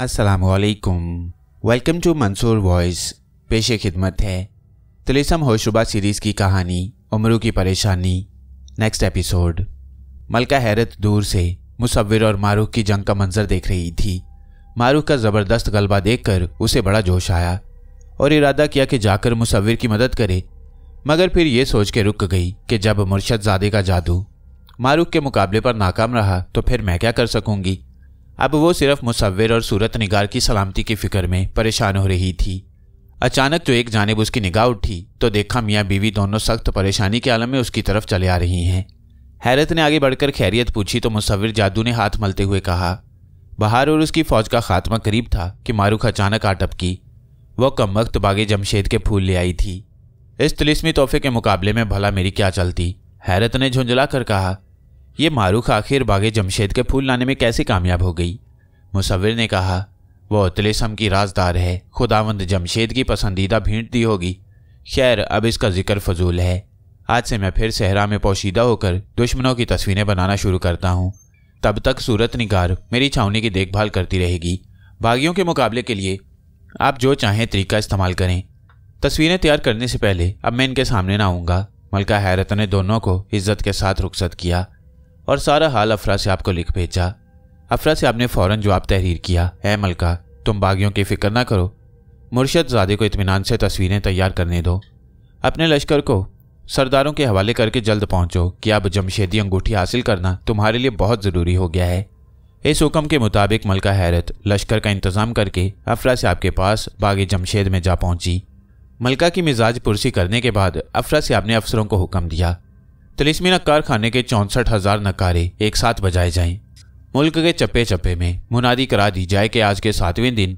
असलकुम welcome to Mansoor voice पेशे खिदमत है तिलिसम होशुबा सीरीज़ की कहानी उमरू की परेशानी नेक्स्ट एपिसोड मलका हैरत दूर से मुसविर और मारूख की जंग का मंजर देख रही थी मारूख का ज़बरदस्त गलबा देखकर उसे बड़ा जोश आया और इरादा किया कि जाकर मुसविर की मदद करे मगर फिर ये सोच के रुक गई कि जब मुर्शद जादे का जादू मारूख के मुकाबले पर नाकाम रहा तो फिर मैं क्या कर सकूंगी अब वो सिर्फ मुसविर और सूरत निगार की सलामती की फिक्र में परेशान हो रही थी अचानक जो तो एक जानब उसकी निगाह उठी तो देखा मियाँ बीवी दोनों सख्त परेशानी के आलम में उसकी तरफ चले आ रही हैं हैरत ने आगे बढ़कर खैरियत पूछी तो मुसविर जादू ने हाथ मलते हुए कहा बहार और उसकी फौज का खात्मा करीब था कि मारूख अचानक आटप की वह कम वक्त बागे जमशेद के फूल ले आई थी इस तिलिस्मी तोहफे के मुकाबले में भला मेरी क्या चलती हैरत ने झुंझला कर कहा ये मारूख आखिर बागे जमशेद के फूल लाने में कैसे कामयाब हो गई मुसविर ने कहा वह तलेसम की राजदार है खुदावंद जमशेद की पसंदीदा भींट दी होगी खैर अब इसका जिक्र फजूल है आज से मैं फिर सहरा में पोशीदा होकर दुश्मनों की तस्वीरें बनाना शुरू करता हूँ तब तक सूरत निगार मेरी छावनी की देखभाल करती रहेगी बागियों के मुकाबले के लिए आप जो चाहें तरीका इस्तेमाल करें तस्वीरें तैयार करने से पहले अब मैं इनके सामने ना आऊँगा मलका हैरत ने दोनों को इज्जत के साथ रुखसत किया और सारा हाल अफरा से आपको लिख भेजा अफरा से आपने फ़ौरन जवाब तहरीर किया है मलका तुम बागियों की फ़िक्र ना करो मुर्शद ज़ादे को इतमान से तस्वीरें तैयार करने दो अपने लश्कर को सरदारों के हवाले करके जल्द पहुंचो कि अब जमशेदी अंगूठी हासिल करना तुम्हारे लिए बहुत ज़रूरी हो गया है इस हुक्म के मुताबिक मलका हैरत लश्कर का इंतज़ाम करके अफरा से आपके पास बाग़ जमशेद में जा पहुंची मलका की मिजाज पुरसी करने के बाद अफरा से आपने अफसरों को हुक्म दिया तलिसमिना कारखाने खाने के चौंसठ हजार नकारे एक साथ बजाए जाएं। मुल्क के चप्पे चप्पे में मुनादी करा दी जाए कि आज के सातवें दिन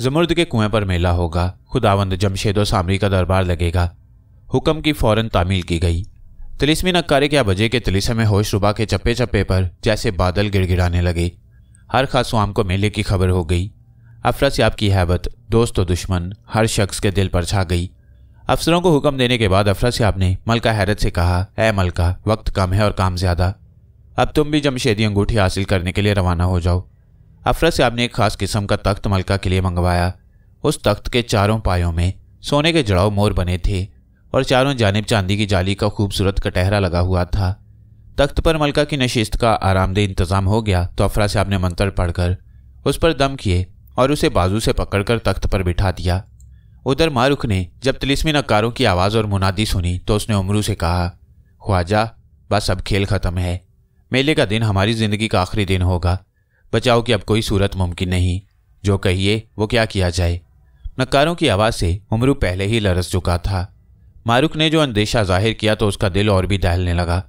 जमुर्द के कुएं पर मेला होगा खुदावंद जमशेदो सामरी का दरबार लगेगा हुक्म की फौरन तामील की गई तलिसमी नकारे क्या बजे के तलिस में होशरुबा के चप्पे चप्पे पर जैसे बादल गिड़गिड़ाने लगे हर खास आम को मेले की खबर हो गई सियाब की हैबत दोस्त व दुश्मन हर शख्स के दिल पर छा गई अफसरों को हुक्म देने के बाद अफरा साहब ने मलका हैरत से कहा है मलका वक्त कम है और काम ज़्यादा अब तुम भी जमशेदी अंगूठी हासिल करने के लिए रवाना हो जाओ अफरा साहब ने एक खास किस्म का तख्त मलका के लिए मंगवाया उस तख्त के चारों पायों में सोने के जड़ाव मोर बने थे और चारों जानब चांदी की जाली का खूबसूरत कटहरा लगा हुआ था तख्त पर मलका की नशिस्त का आरामदेह इंतजाम हो गया तो अफरा साहब ने मंत्र पढ़कर उस पर दम किए और उसे बाजू से पकड़कर तख्त पर बिठा दिया उधर मारुख ने जब तिलिस्मी नकारों की आवाज़ और मुनादी सुनी तो उसने उमरू से कहा ख्वाजा बस अब खेल ख़त्म है मेले का दिन हमारी ज़िंदगी का आखिरी दिन होगा बचाओ की अब कोई सूरत मुमकिन नहीं जो कहिए वो क्या किया जाए नकारों की आवाज़ से उमरू पहले ही लरस चुका था मारुख ने जो अंदेशा जाहिर किया तो उसका दिल और भी दहलने लगा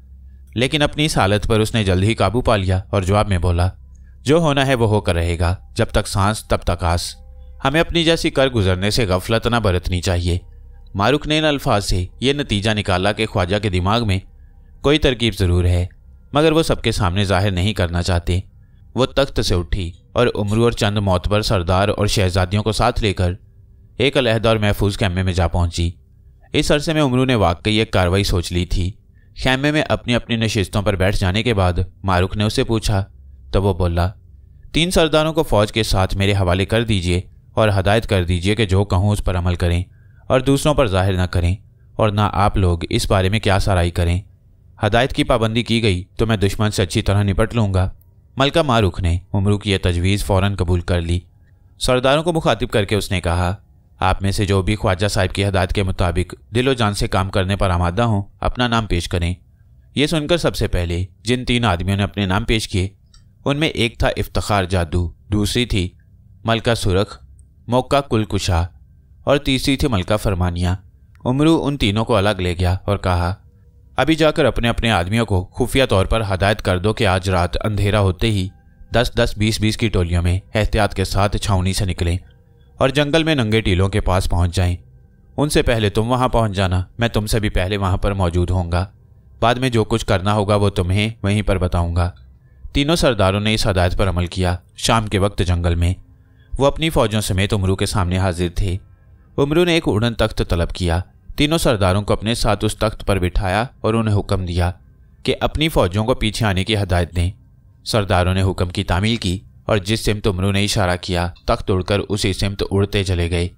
लेकिन अपनी इस हालत पर उसने जल्द ही काबू पा लिया और जवाब में बोला जो होना है वो होकर रहेगा जब तक सांस तब तक आस हमें अपनी जैसी कर गुजरने से गफलत ना बरतनी चाहिए मारुख ने इन अल्फाज से यह नतीजा निकाला कि ख्वाजा के दिमाग में कोई तरकीब ज़रूर है मगर वो सबके सामने जाहिर नहीं करना चाहते वो तख्त से उठी और उमरू और चंद मोतबर सरदार और शहजादियों को साथ लेकर एक अलहद और महफूज खैमे में जा पहुंची इस अरसे में उमरू ने वाकई एक कार्रवाई सोच ली थी खैमे में अपनी अपनी नशस्तों पर बैठ जाने के बाद मारुख ने उसे पूछा तो वो बोला तीन सरदारों को फौज के साथ मेरे हवाले कर दीजिए और हदायत कर दीजिए कि जो कहूँ उस पर अमल करें और दूसरों पर जाहिर ना करें और ना आप लोग इस बारे में क्या सराई करें हदायत की पाबंदी की गई तो मैं दुश्मन से अच्छी तरह निपट लूँगा मलका मारूख ने उमरू की यह तजवीज़ फ़ौर कबूल कर ली सरदारों को मुखातिब करके उसने कहा आप में से जो भी ख्वाजा साहिब की हदायत के मुताबिक दिलो जान से काम करने पर आमादा हों अपना नाम पेश करें यह सुनकर सबसे पहले जिन तीन आदमियों ने अपने नाम पेश किए उनमें एक था इफ्तार जादू दूसरी थी मलका सुरख मौका कुलकुशा और तीसरी थी मलका फरमानिया उमरू उन तीनों को अलग ले गया और कहा अभी जाकर अपने अपने आदमियों को खुफिया तौर पर हदायत कर दो कि आज रात अंधेरा होते ही दस दस बीस बीस की टोलियों में एहतियात के साथ छावनी से निकलें और जंगल में नंगे टीलों के पास पहुंच जाएं उनसे पहले तुम वहां पहुंच जाना मैं तुमसे भी पहले वहां पर मौजूद होऊंगा बाद में जो कुछ करना होगा वो तुम्हें वहीं पर बताऊंगा तीनों सरदारों ने इस हदायत पर अमल किया शाम के वक्त जंगल में वो अपनी फौजों समेत उमरू के सामने हाजिर थे उमरू ने एक उड़न तख्त तलब किया तीनों सरदारों को अपने साथ उस तख्त पर बिठाया और उन्हें हुक्म दिया कि अपनी फौजों को पीछे आने की हदायत दें सरदारों ने हुक्म की तामील की और जिस सिमत उमरू ने इशारा किया तख्त उड़कर उसी सिमत उड़ते चले गए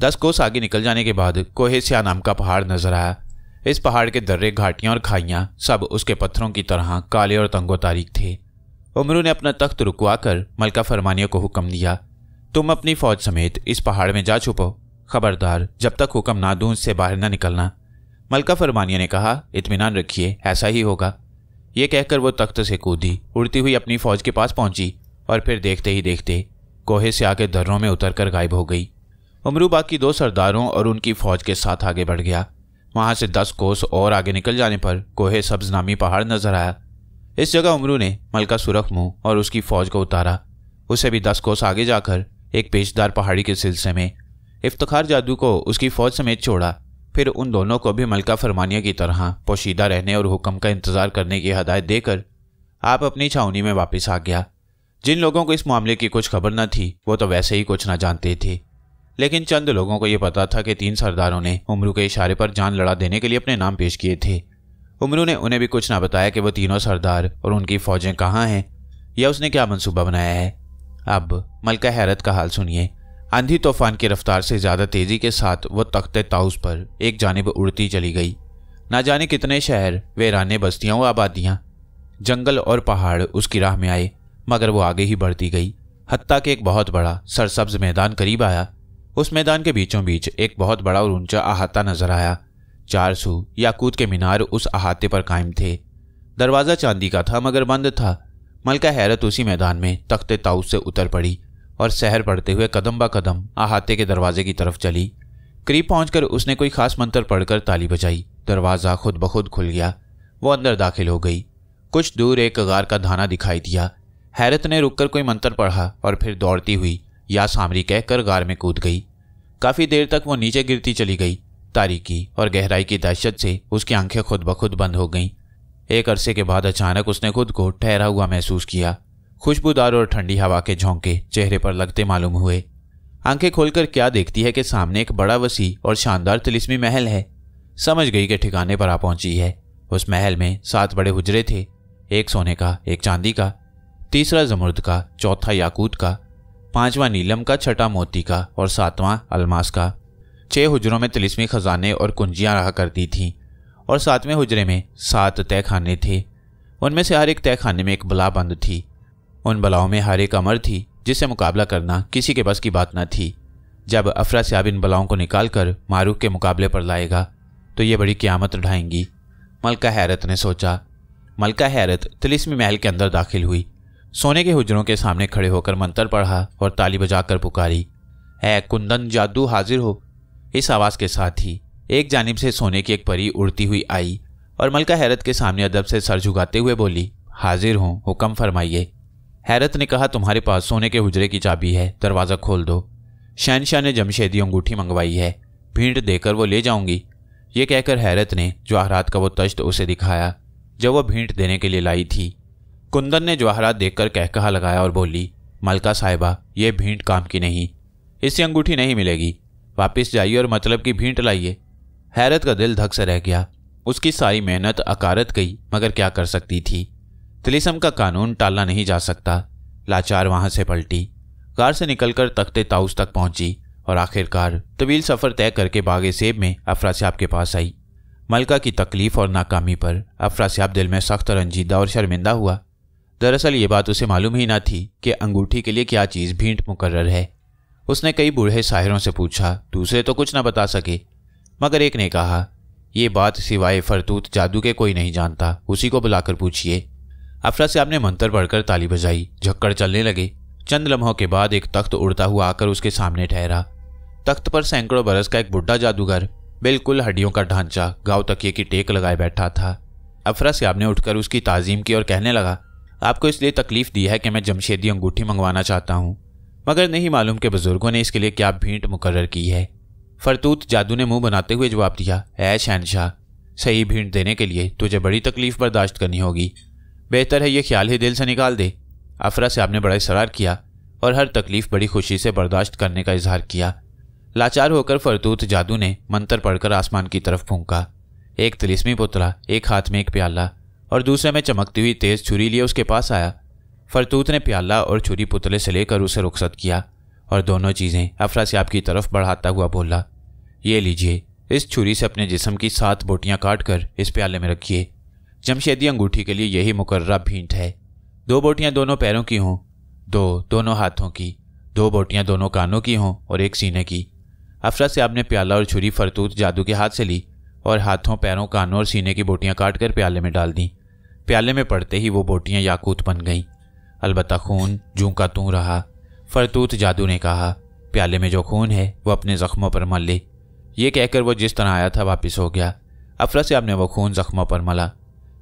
दस कोस आगे निकल जाने के बाद कोहे नाम का पहाड़ नजर आया इस पहाड़ के दर्रे घाटियाँ और खाइयाँ सब उसके पत्थरों की तरह काले और तंगो तारीख थे उमरू ने अपना तख्त रुकवा कर मलका फरमानियों को हुक्म दिया तुम अपनी फौज समेत इस पहाड़ में जा छुपो खबरदार जब तक हुक्म ना दूं से बाहर ना निकलना मलका फरमानिया ने कहा इतमान रखिए ऐसा ही होगा ये कहकर वो तख्त से कूदी उड़ती हुई अपनी फौज के पास पहुंची और फिर देखते ही देखते कोहे से आके दर्रों में उतर कर गायब हो गई उमरू बाकी दो सरदारों और उनकी फौज के साथ आगे बढ़ गया वहाँ से दस कोस और आगे निकल जाने पर कोहे सब्ज नामी पहाड़ नजर आया इस जगह उमरू ने मलका सुरख मुंह और उसकी फौज को उतारा उसे भी दस कोस आगे जाकर एक पेशदार पहाड़ी के सिलसिले में इफ्तार जादू को उसकी फौज समेत छोड़ा फिर उन दोनों को भी मलका फरमानिया की तरह पोशीदा रहने और हुक्म का इंतज़ार करने की हदायत देकर आप अपनी छावनी में वापस आ गया जिन लोगों को इस मामले की कुछ खबर न थी वो तो वैसे ही कुछ ना जानते थे लेकिन चंद लोगों को यह पता था कि तीन सरदारों ने उमरू के इशारे पर जान लड़ा देने के लिए अपने नाम पेश किए थे उमरू ने उन्हें भी कुछ ना बताया कि वह तीनों सरदार और उनकी फ़ौजें कहाँ हैं या उसने क्या मनसूबा बनाया है अब मलका हैरत का हाल सुनिए आंधी तूफान की रफ्तार से ज़्यादा तेज़ी के साथ वह तख्त ताउस पर एक जानब उड़ती चली गई ना जाने कितने शहर वेराने बस्तियाँ व आबादियाँ जंगल और पहाड़ उसकी राह में आए मगर वो आगे ही बढ़ती गई हती के एक बहुत बड़ा सरसब्ज मैदान करीब आया उस मैदान के बीचों बीच एक बहुत बड़ा और ऊंचा अहाता नजर आया चार सू याकूत के मीनार उस अहाते पर कायम थे दरवाज़ा चांदी का था मगर बंद था मलका हैरत उसी मैदान में तख्ते ताउस से उतर पड़ी और शहर पड़ते हुए कदम ब कदम अहाते के दरवाजे की तरफ चली करीब पहुंचकर उसने कोई खास मंत्र पढ़कर ताली बजाई दरवाज़ा खुद ब खुद खुल गया वो अंदर दाखिल हो गई कुछ दूर एक गार का धाना दिखाई दिया हैरत ने रुककर कोई मंत्र पढ़ा और फिर दौड़ती हुई या सामरी कहकर गार में कूद गई काफ़ी देर तक वो नीचे गिरती चली गई तारीकी और गहराई की दहशत से उसकी आंखें खुद ब खुद बंद हो गईं एक अरसे के बाद अचानक उसने खुद को ठहरा हुआ महसूस किया खुशबूदार और ठंडी हवा के झोंके चेहरे पर लगते मालूम हुए आंखें खोलकर क्या देखती है कि सामने एक बड़ा वसी और शानदार तिलिस्मी महल है समझ गई कि ठिकाने पर आ पहुंची है उस महल में सात बड़े हुजरे थे एक सोने का एक चांदी का तीसरा जमुर्द का चौथा याकूत का पांचवा नीलम का छठा मोती का और सातवां अलमास का छह हुजरों में तिलिस्मी खजाने और कुंजियां रहा करती थीं और सातवें हुजरे में सात तय खाने थे उनमें से हर एक तय खाने में एक बला बंद थी उन बलाओं में हर एक अमर थी जिससे मुकाबला करना किसी के बस की बात न थी जब अफरा सियाब इन बलाओं को निकाल कर मारूख के मुकाबले पर लाएगा तो ये बड़ी क्यामत उठाएंगी मलका हैरत ने सोचा मलका हैरत तिलिस्मी महल के अंदर दाखिल हुई सोने के हुजरों के सामने खड़े होकर मंत्र पढ़ा और ताली बजाकर पुकारी ऐ कुंदन जादू हाजिर हो इस आवाज़ के साथ ही एक जानब से सोने की एक परी उड़ती हुई आई और मलका हैरत के सामने अदब से सर झुकाते हुए बोली हाजिर हूँ हुक्म फरमाइए हैरत ने कहा तुम्हारे पास सोने के हुजरे की चाबी है दरवाज़ा खोल दो शहनशाह ने जमशेदी अंगूठी मंगवाई है भीड़ देकर वो ले जाऊंगी ये कहकर हैरत ने जवाहरात का वो तश्त उसे दिखाया जब वह भीट देने के लिए लाई थी कुंदन ने जवाहरात देखकर कहकहा लगाया और बोली मलका साहिबा ये भीट काम की नहीं इससे अंगूठी नहीं मिलेगी वापस जाइए और मतलब की भीट लाइए हैरत का दिल धक से रह गया उसकी सारी मेहनत अकारत गई मगर क्या कर सकती थी तिलिसम का कानून टाला नहीं जा सकता लाचार वहां से पलटी कार से निकलकर तख्ते ताउस तक पहुंची और आखिरकार तवील सफ़र तय करके बागे सेब में अफरा साहब के पास आई मलका की तकलीफ और नाकामी पर अफरा साहब दिल में सख्त रंजीदा और शर्मिंदा हुआ दरअसल ये बात उसे मालूम ही ना थी कि अंगूठी के लिए क्या चीज़ भीट मुकर्र है उसने कई बूढ़े साहिरों से पूछा दूसरे तो कुछ ना बता सके मगर एक ने कहा यह बात सिवाय फरतूत जादू के कोई नहीं जानता उसी को बुलाकर पूछिए अफरा साहब ने मंत्र पढ़कर ताली बजाई झक्कड़ चलने लगे चंद लम्हों के बाद एक तख्त उड़ता हुआ आकर उसके सामने ठहरा तख्त पर सैकड़ों बरस का एक बुढ़ा जादूगर बिल्कुल हड्डियों का ढांचा गांव तकिए की टेक लगाए बैठा था अफरा साहब ने उठकर उसकी ताजीम की और कहने लगा आपको इसलिए तकलीफ दी है कि मैं जमशेदी अंगूठी मंगवाना चाहता हूँ मगर नहीं मालूम कि बुजुर्गों ने इसके लिए क्या भींट मुकर्र की है फरतूत जादू ने मुंह बनाते हुए जवाब दिया ऐ शहनशाह सही भीड़ देने के लिए तुझे बड़ी तकलीफ बर्दाश्त करनी होगी बेहतर है ये ख्याल ही दिल से निकाल दे अफरा साहब ने बड़ा इसरार किया और हर तकलीफ बड़ी खुशी से बर्दाश्त करने का इजहार किया लाचार होकर फरतूत जादू ने मंत्र पढ़कर आसमान की तरफ फूंका एक तिलिस्मी पुतला एक हाथ में एक प्याला और दूसरे में चमकती हुई तेज छुरी लिए उसके पास आया फरतूत ने प्याला और छुरी पुतले से लेकर उसे रुखसत किया और दोनों चीज़ें अफरासियाब की तरफ बढ़ाता हुआ बोला ये लीजिए इस छुरी से अपने जिसम की सात बोटियाँ काट कर इस प्याले में रखिए जमशेदी अंगूठी के लिए यही मुकर्रा भींट है दो बोटियाँ दोनों पैरों की हों दो दोनों हाथों की दो बोटियाँ दोनों कानों की हों और एक सीने की अफरा से आपने प्याला और छुरी फरतूत जादू के हाथ से ली और हाथों पैरों कानों और सीने की बोटियाँ काट कर प्याले में डाल दी प्याले में पड़ते ही वो बोटियाँ याकूत बन गईं अलबत् खून जूं का तू रहा फरतूत जादू ने कहा प्याले में जो खून है वो अपने जख्मों पर मल ले ये कहकर वो जिस तरह आया था वापस हो गया से आपने वो खून जख्मों पर मला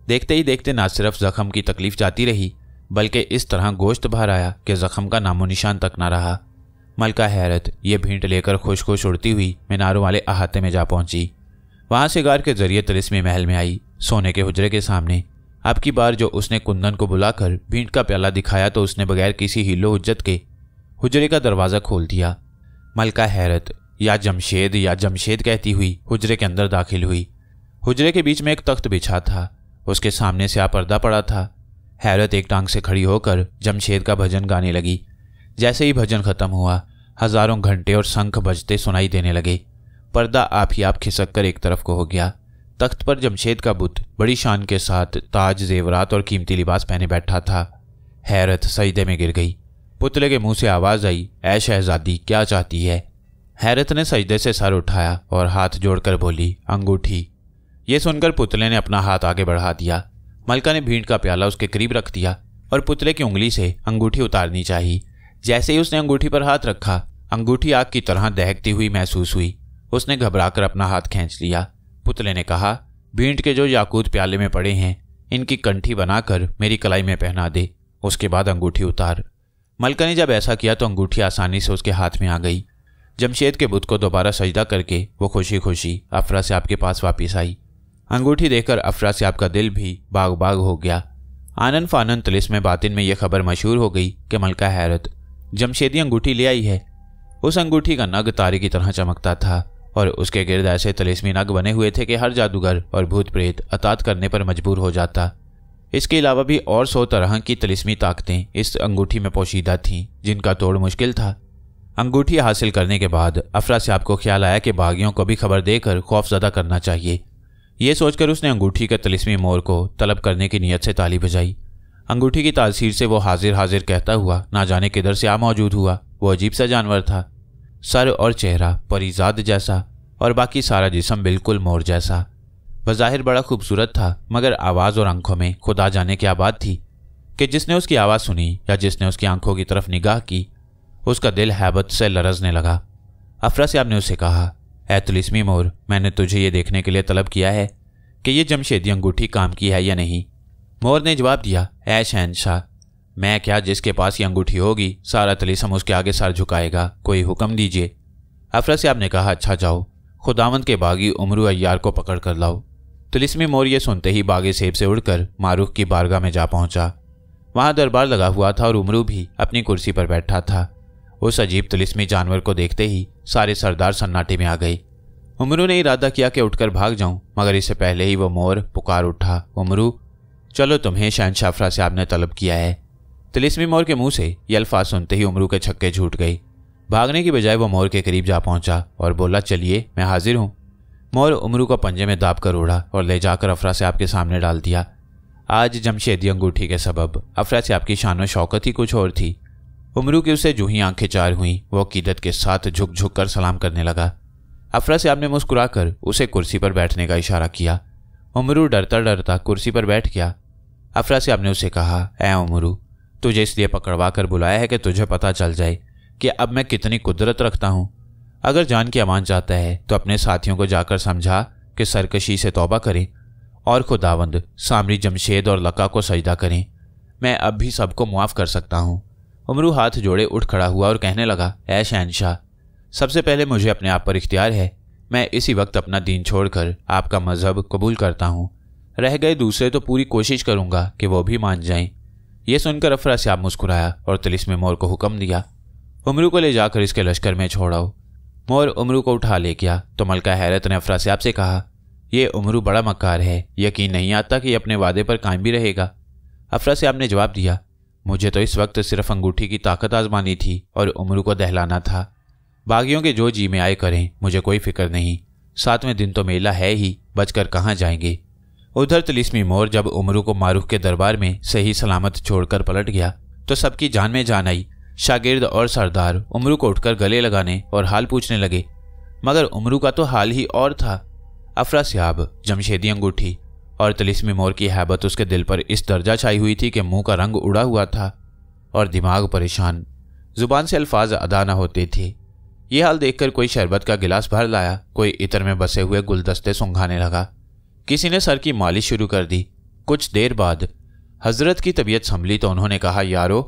देखते ही देखते ना सिर्फ जख्म की तकलीफ जाती रही बल्कि इस तरह गोश्त बाहर आया कि जख्म का नामो निशान तक ना रहा मलका हैरत ये भीट लेकर खुश खुश उड़ती हुई मीनारों वाले अहाते में जा पहुंची वहाँ से गार के जरिए तरिसमी महल में आई सोने के हुजरे के सामने अब की बार जो उसने कुंदन को बुलाकर भीट का प्याला दिखाया तो उसने बगैर किसी हिलो उज्जत के हुजरे का दरवाज़ा खोल दिया मलका हैरत या जमशेद या जमशेद कहती हुई हुजरे के अंदर दाखिल हुई हुजरे के बीच में एक तख्त बिछा था उसके सामने से पर्दा पड़ा था हैरत एक टांग से खड़ी होकर जमशेद का भजन गाने लगी जैसे ही भजन ख़त्म हुआ हज़ारों घंटे और शंख बजते सुनाई देने लगे पर्दा आप ही आप खिसक कर एक तरफ को हो गया तख्त पर जमशेद का बुत बड़ी शान के साथ ताज जेवरात और कीमती लिबास पहने बैठा था हैरत सईदे में गिर गई पुतले के मुंह से आवाज आई ऐ शहजादी क्या चाहती है हैरत ने सजदे से सर उठाया और हाथ जोड़कर बोली अंगूठी ये सुनकर पुतले ने अपना हाथ आगे बढ़ा दिया मलका ने भीड़ का प्याला उसके करीब रख दिया और पुतले की उंगली से अंगूठी उतारनी चाहिए जैसे ही उसने अंगूठी पर हाथ रखा अंगूठी आग की तरह दहकती हुई महसूस हुई उसने घबराकर अपना हाथ खींच लिया पुतले ने कहा भीड़ के जो याकूत प्याले में पड़े हैं इनकी कंठी बनाकर मेरी कलाई में पहना दे उसके बाद अंगूठी उतार मलका ने जब ऐसा किया तो अंगूठी आसानी से उसके हाथ में आ गई जमशेद के बुत को दोबारा सजदा करके वो खुशी खुशी अफरा से आपके पास वापस आई अंगूठी देखकर अफरा से आपका दिल भी बाग बाग हो गया आनंद फानंद तलिस में बातिन में यह खबर मशहूर हो गई कि मलका हैरत जमशेदी अंगूठी ले आई है उस अंगूठी का नग तारे की तरह चमकता था और उसके गिरद ऐसे तलिसमी नग बने हुए थे कि हर जादूगर और भूत प्रेत अतात करने पर मजबूर हो जाता इसके अलावा भी और सौ तरह की तलिस्मी ताकतें इस अंगूठी में पोशीदा थीं जिनका तोड़ मुश्किल था अंगूठी हासिल करने के बाद अफरा से आपको ख्याल आया कि बागियों को भी खबर देकर खौफजदा करना चाहिए यह सोचकर उसने अंगूठी का तलिस्मी मोर को तलब करने की नीयत से ताली बजाई अंगूठी की तासीर से वो हाजिर हाजिर कहता हुआ ना जाने किधर से आ मौजूद हुआ वो अजीब सा जानवर था सर और चेहरा परिजाद जैसा और बाकी सारा जिसम बिल्कुल मोर जैसा बज़ाहिर बड़ा खूबसूरत था मगर आवाज़ और आंखों में खुदा जाने क्या बात थी कि जिसने उसकी आवाज़ सुनी या जिसने उसकी आंखों की तरफ निगाह की उसका दिल हैबत से लरजने लगा अफरा साहब ने उसे कहा ऐतलिसमी मोर मैंने तुझे ये देखने के लिए तलब किया है कि यह जमशेदी अंगूठी काम की है या नहीं मोर ने जवाब दिया ऐ शहनशाह मैं क्या जिसके पास ये अंगूठी होगी सारा तलीसम उसके आगे सर झुकाएगा कोई हुक्म दीजिए अफरा साहब ने कहा अच्छा जाओ खुदावंद के बागी उमरू अयार को पकड़ कर लाओ तिलिस्मी मोर ये सुनते ही बागे सेब से उड़कर मारूख की बारगाह में जा पहुंचा वहां दरबार लगा हुआ था और उमरू भी अपनी कुर्सी पर बैठा था उस अजीब तिलिस्मी जानवर को देखते ही सारे सरदार सन्नाटे में आ गए उमरू ने इरादा किया कि उठकर भाग जाऊं मगर इससे पहले ही वो मोर पुकार उठा उमरू चलो तुम्हें शहनशाह से ने तलब किया है तिलिस्मी मोर के मुंह से ये अल्फाज सुनते ही उमरू के छक्के झूठ गई भागने की बजाय वो मोर के करीब जा पहुंचा और बोला चलिए मैं हाजिर हूँ मोर उमरू को पंजे में दाब कर उड़ा और ले जाकर अफरा से आपके सामने डाल दिया आज जमशेदी अंगूठी के सबब अफरा से आपकी शान शौकत ही कुछ और थी उमरू की उसे जूही आंखें चार हुई वो अकीदत के साथ झुक झुक कर सलाम करने लगा अफरा से आपने मुस्कुरा कर उसे कुर्सी पर बैठने का इशारा किया उमरू डरता डरता कुर्सी पर बैठ गया अफरा से आपने उसे कहा ए उमरू तुझे इसलिए पकड़वा कर बुलाया है कि तुझे पता चल जाए कि अब मैं कितनी कुदरत रखता हूँ अगर जान की अमान चाहता है तो अपने साथियों को जाकर समझा कि सरकशी से तोबा करें और खुदावंद सामरी जमशेद और लका को सजदा करें मैं अब भी सबको मुआफ़ कर सकता हूँ उमरू हाथ जोड़े उठ खड़ा हुआ और कहने लगा ऐ शहनशाह सबसे पहले मुझे अपने आप पर इख्तियार है मैं इसी वक्त अपना दीन छोड़कर आपका मज़हब कबूल करता हूँ रह गए दूसरे तो पूरी कोशिश करूँगा कि वह भी मान जाएं यह सुनकर अफरा से आप मुस्कुराया और में मोर को हुक्म दिया उमरू को ले जाकर इसके लश्कर में छोड़ाओ मोर उमरू को उठा ले गया तो मलका हैरत ने अफरा साहब से कहा यह उमरू बड़ा मक्कार है यकीन नहीं आता कि अपने वादे पर कायम भी रहेगा अफरा साहब ने जवाब दिया मुझे तो इस वक्त सिर्फ अंगूठी की ताकत आजमानी थी और उमरू को दहलाना था बागियों के जो जी में आए करें मुझे कोई फिक्र नहीं सातवें दिन तो मेला है ही बचकर कहाँ जाएंगे उधर तिलिस्मी मोर जब उमरू को मारूफ के दरबार में सही सलामत छोड़कर पलट गया तो सबकी जान में जान आई शागिर्द और सरदार उमरू को उठकर गले लगाने और हाल पूछने लगे मगर उमरू का तो हाल ही और था अफरा सियाब जमशेदी अंगूठी और तलिसमी मोर की हैबत उसके दिल पर इस दर्जा छाई हुई थी कि मुंह का रंग उड़ा हुआ था और दिमाग परेशान जुबान से अल्फाज अदा न होते थे ये हाल देखकर कोई शरबत का गिलास भर लाया कोई इतर में बसे हुए गुलदस्ते सूंघाने लगा किसी ने सर की मालिश शुरू कर दी कुछ देर बाद हजरत की तबीयत संभली तो उन्होंने कहा यारो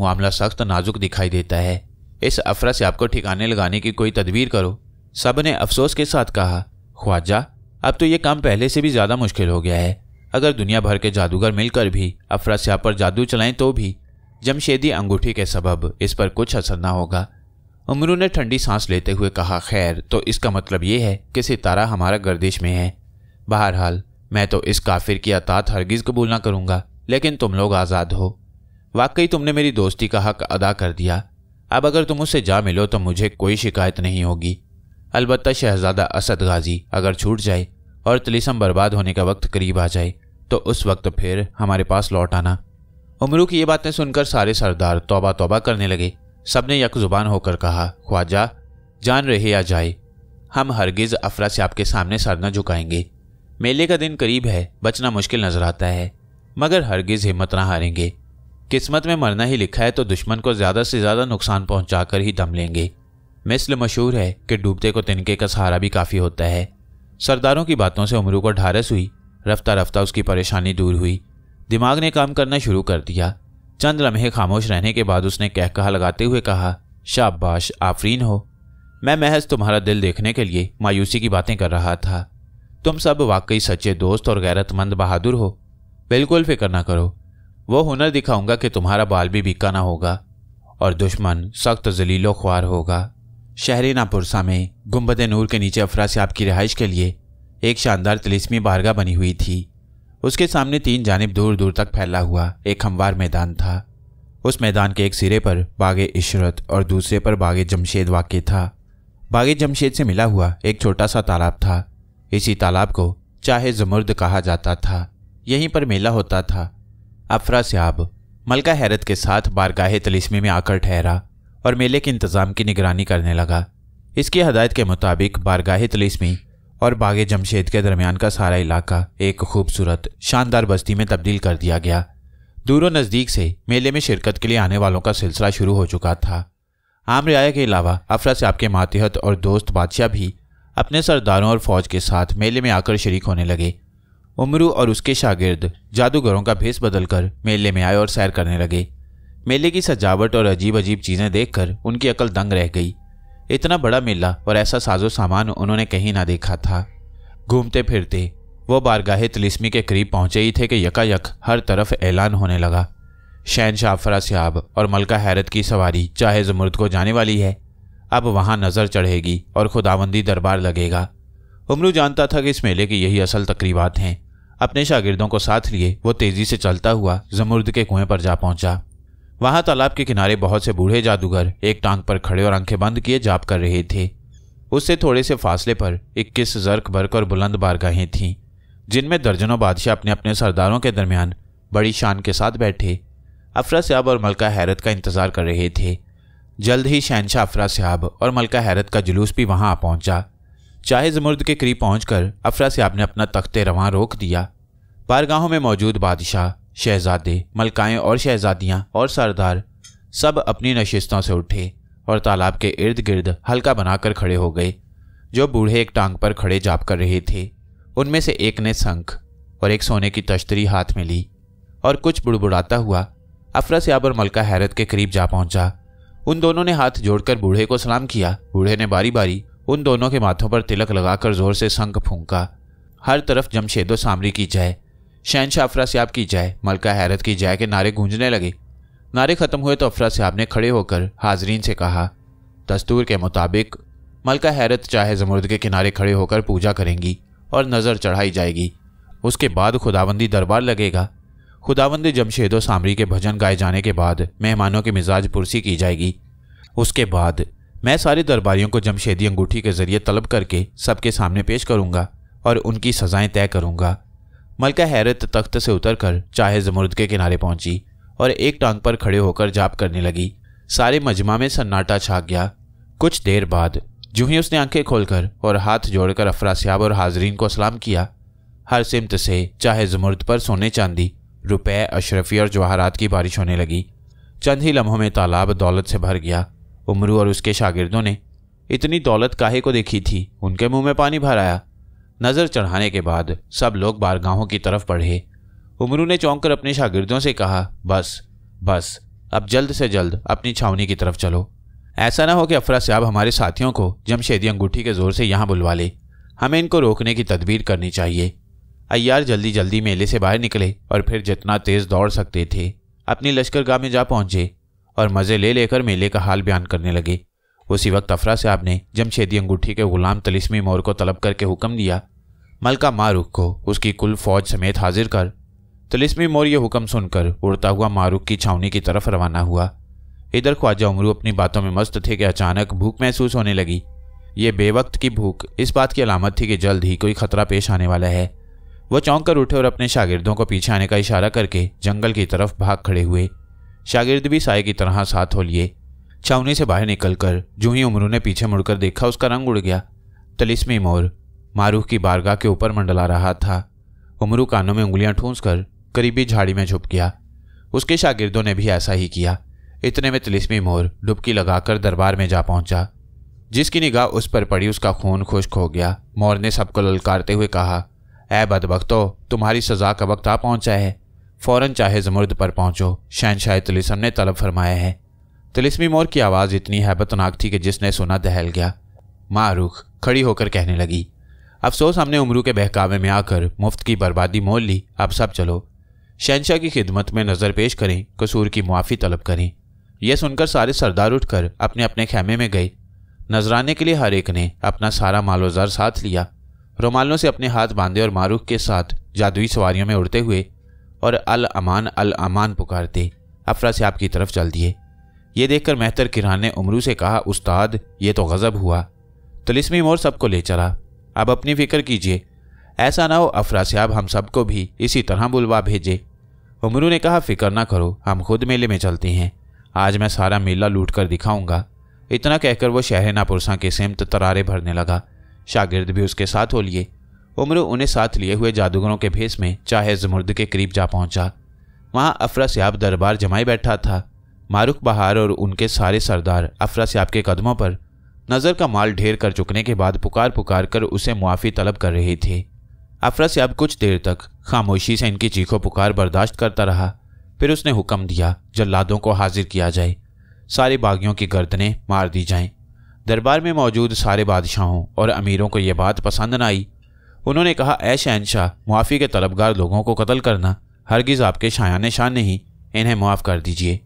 मामला सख्त नाजुक दिखाई देता है इस अफरा से आपको ठिकाने लगाने की कोई तदबीर करो सब ने अफसोस के साथ कहा ख्वाजा अब तो ये काम पहले से भी ज़्यादा मुश्किल हो गया है अगर दुनिया भर के जादूगर मिलकर भी अफरा स्या पर जादू चलाएं तो भी जमशेदी अंगूठी के सबब इस पर कुछ असर ना होगा उमरू ने ठंडी सांस लेते हुए कहा खैर तो इसका मतलब ये है कि सितारा हमारा गर्दिश में है बहरहाल मैं तो इस काफिर की अतात हरगिज़ कबूल ना करूँगा लेकिन तुम लोग आज़ाद हो वाकई तुमने मेरी दोस्ती का हक अदा कर दिया अब अगर तुम उससे जा मिलो तो मुझे कोई शिकायत नहीं होगी अलबत्त शहजादा असद गाजी अगर छूट जाए और तलिसम बर्बाद होने का वक्त करीब आ जाए तो उस वक्त फिर हमारे पास लौट आना उमरू की ये बातें सुनकर सारे सरदार तोबा तोबा करने लगे सब ने यक जुबान होकर कहा ख्वाजा जान रहे या जाए हम हरगिज अफरा से आपके सामने सर न झुकाएंगे मेले का दिन करीब है बचना मुश्किल नजर आता है मगर हरगिज हिम्मत ना हारेंगे किस्मत में मरना ही लिखा है तो दुश्मन को ज़्यादा से ज़्यादा नुकसान पहुंचाकर ही दम लेंगे मिसल मशहूर है कि डूबते को तिनके का सहारा भी काफ़ी होता है सरदारों की बातों से उमरू को ढारस हुई रफ्ता रफ्ता उसकी परेशानी दूर हुई दिमाग ने काम करना शुरू कर दिया चंद लम्हे खामोश रहने के बाद उसने कह कहा लगाते हुए कहा शाबाश आफरीन हो मैं महज तुम्हारा दिल देखने के लिए मायूसी की बातें कर रहा था तुम सब वाकई सच्चे दोस्त और गैरतमंद बहादुर हो बिल्कुल फिक्र ना करो वो हुनर दिखाऊंगा कि तुम्हारा बाल भी बिका ना होगा और दुश्मन सख्त जलीलो ख्वार होगा शहरी नापुरसा में गुम्बद नूर के नीचे अफरा साहब की रिहाइश के लिए एक शानदार तिलिस्मी बारगा बनी हुई थी उसके सामने तीन जानब दूर दूर तक फैला हुआ एक हमवार मैदान था उस मैदान के एक सिरे पर बाग इशरत और दूसरे पर बाग जमशेद वाक़ था बाग जमशेद से मिला हुआ एक छोटा सा तालाब था इसी तालाब को चाहे जमुर्द कहा जाता था यहीं पर मेला होता था अफरा सियाब मलका हैरत के साथ बारगाह तलिसमी में आकर ठहरा और मेले के इंतज़ाम की निगरानी करने लगा इसकी हदायत के मुताबिक बारगाह तलिसमी और बाग जमशेद के दरमियान का सारा इलाका एक खूबसूरत शानदार बस्ती में तब्दील कर दिया गया दूरों नज़दीक से मेले में शिरकत के लिए आने वालों का सिलसिला शुरू हो चुका था आम रियाया के अलावा अफरा साहब के मातहत और दोस्त बादशाह भी अपने सरदारों और फौज के साथ मेले में आकर शरीक होने लगे उमरू और उसके शागिर्द जादूगरों का भेस बदलकर मेले में आए और सैर करने लगे मेले की सजावट और अजीब अजीब चीज़ें देखकर उनकी अकल दंग रह गई इतना बड़ा मेला और ऐसा साजो सामान उन्होंने कहीं ना देखा था घूमते फिरते वो बारगाहे तिलिस्मी के करीब पहुंचे ही थे कि यकायक हर तरफ ऐलान होने लगा शहन शाफरा सियाब और मलका हैरत की सवारी चाहे जमुर्द को जाने वाली है अब वहाँ नज़र चढ़ेगी और खुदावंदी दरबार लगेगा उमरू जानता था कि इस मेले की यही असल तकरीबात हैं अपने शागिर्दों को साथ लिए वो तेजी से चलता हुआ जमुर्द के कुएं पर जा पहुंचा वहां तालाब के किनारे बहुत से बूढ़े जादूगर एक टांग पर खड़े और आंखें बंद किए जाप कर रहे थे उससे थोड़े से फासले पर इक्कीस जर्क बर्क और बुलंद बारगाहें थीं जिनमें दर्जनों बादशाह अपने अपने सरदारों के दरमियान बड़ी शान के साथ बैठे अफरा सियाब और मलका हैरत का इंतजार कर रहे थे जल्द ही शहनशाह अफरा सियाब और मलका हैरत का जुलूस भी वहां आ पहुंचा चाहे जमुर्द के करीब पहुंचकर अफरा से आपने अपना तख्ते रवान रोक दिया बारगाहों में मौजूद बादशाह शहजादे मलकाएं और शहजादियां और सरदार सब अपनी नशिस्तों से उठे और तालाब के इर्द गिर्द हल्का बनाकर खड़े हो गए जो बूढ़े एक टांग पर खड़े जाप कर रहे थे उनमें से एक ने शंख और एक सोने की तश्तरी हाथ में ली और कुछ बुड़बुड़ाता हुआ अफरा सियाब और मलका हैरत के करीब जा पहुंचा उन दोनों ने हाथ जोड़कर बूढ़े को सलाम किया बूढ़े ने बारी बारी उन दोनों के माथों पर तिलक लगाकर जोर से संक फूंका हर तरफ जमशेदो सामरी की जाए शहनशाह अफरा सियाब की जाए मलका हैरत की जाए के नारे गूंजने लगे नारे ख़त्म हुए तो अफरा सियाब ने खड़े होकर हाजरीन से कहा दस्तूर के मुताबिक मलका हैरत चाहे जमुर्द के किनारे खड़े होकर पूजा करेंगी और नज़र चढ़ाई जाएगी उसके बाद खुदाबंदी दरबार लगेगा खुदाबंदी जमशेदो सामरी के भजन गाए जाने के बाद मेहमानों के मिजाज पुरसी की जाएगी उसके बाद मैं सारे दरबारियों को जमशेदी अंगूठी के ज़रिए तलब करके सबके सामने पेश करूँगा और उनकी सजाएं तय करूँगा मलका हैरत तख्त से उतरकर चाहे जमुर्द के किनारे पहुंची और एक टांग पर खड़े होकर जाप करने लगी सारे मजमा में सन्नाटा छा गया कुछ देर बाद जूही ही उसने आंखें खोलकर और हाथ जोड़कर अफरासियाब और हाजरीन को सलाम किया हर सिमत से चाहे जमुर्द पर सोने चांदी रुपये अशरफी और जवाहरात की बारिश होने लगी चंद ही लम्हों में तालाब दौलत से भर गया उमरू और उसके शागिर्दों ने इतनी दौलत काहे को देखी थी उनके मुंह में पानी भर आया नज़र चढ़ाने के बाद सब लोग बारगाहों की तरफ बढ़े उमरू ने चौंक कर अपने शागिर्दों से कहा बस बस अब जल्द से जल्द अपनी छावनी की तरफ चलो ऐसा ना हो कि अफरा साहब हमारे साथियों को जमशेदी अंगूठी के ज़ोर से यहाँ बुलवा ले हमें इनको रोकने की तदबीर करनी चाहिए अयार जल्दी जल्दी मेले से बाहर निकले और फिर जितना तेज़ दौड़ सकते थे अपनी लश्करगाह में जा पहुँचे और मज़े ले लेकर मेले का हाल बयान करने लगे उसी वक्त अफरा साहब ने जमशेदी अंगूठी के गुलाम तलिस्मी मोर को तलब करके हुक्म दिया मलका मारूख को उसकी कुल फौज समेत हाजिर कर तलिस्मी मोर ये हुक्म सुनकर उड़ता हुआ मारूख की छावनी की तरफ रवाना हुआ इधर ख्वाजा उमरू अपनी बातों में मस्त थे कि अचानक भूख महसूस होने लगी ये बेवक्त की भूख इस बात की अलामत थी कि जल्द ही कोई खतरा पेश आने वाला है वह चौंक कर उठे और अपने शागिर्दों को पीछे आने का इशारा करके जंगल की तरफ भाग खड़े हुए शागिर्द भी साय की तरह साथ हो लिए छावनी से बाहर निकलकर जूँ ही उमरू ने पीछे मुड़कर देखा उसका रंग उड़ गया तलिसमी मोर मारूह की बारगाह के ऊपर मंडला रहा था उमरू कानों में उंगलियां ठूंस कर करीबी झाड़ी में झुप गया उसके शागिर्दों ने भी ऐसा ही किया इतने में तलिसमी मोर डुबकी लगाकर दरबार में जा पहुंचा जिसकी निगाह उस पर पड़ी उसका खून खुश्क हो गया मोर ने सबको ललकारते हुए कहा ऐ बदबख्तो तुम्हारी सजा का वक्त आ पहुंचा है फ़ौरन चाहे जमुर्द पर पहुंचो शहनशाह तिलिसम ने तलब फरमाया है तिलिस्मी मोर की आवाज़ इतनी हैबतनाक थी कि जिसने सुना दहल गया मारूख खड़ी होकर कहने लगी अफसोस हमने उमरू के बहकावे में आकर मुफ्त की बर्बादी मोल ली अब सब चलो शहनशाह की खिदमत में नज़र पेश करें कसूर की मुआफ़ी तलब करें यह सुनकर सारे सरदार उठकर अपने अपने खेमे में गए नजराने के लिए हर एक ने अपना सारा मालोजार साथ लिया रोमालों से अपने हाथ बांधे और मारूख के साथ जादुई सवारियों में उड़ते हुए और अल अमान अल अमान पुकारते अफरा से की तरफ चल दिए ये देखकर मेहतर किरान ने उमरू से कहा उस्ताद ये तो गज़ब हुआ तलिस्मी तो मोर सबको ले चला अब अपनी फ़िक्र कीजिए ऐसा ना हो अफरा साहब हम सबको भी इसी तरह बुलवा भेजे उमरू ने कहा फ़िक्र ना करो हम खुद मेले में चलते हैं आज मैं सारा मेला लूट कर दिखाऊँगा इतना कहकर वह शहर नापुरसा के सिमत तरारे भरने लगा शागिर्द भी उसके साथ हो लिए उम्र उन्हें साथ लिए हुए जादूगरों के भेस में चाहे जमुर्द के करीब जा पहुंचा वहां अफरास्याब दरबार जमाए बैठा था मारुख बहार और उनके सारे सरदार अफरास्याब के कदमों पर नज़र का माल ढेर कर चुकने के बाद पुकार पुकार कर उसे मुआफ़ी तलब कर रहे थे अफरास्याब कुछ देर तक खामोशी से इनकी चीखों पुकार बर्दाश्त करता रहा फिर उसने हुक्म दिया जल्लादों को हाजिर किया जाए सारे बागियों की गर्दनें मार दी जाएं। दरबार में मौजूद सारे बादशाहों और अमीरों को यह बात पसंद न आई उन्होंने कहा ऐ शहनशाह मुआफ़ी के तलबगार लोगों को कत्ल करना हरगिज़ आपके शायान शान नहीं इन्हें मुआफ़ कर दीजिए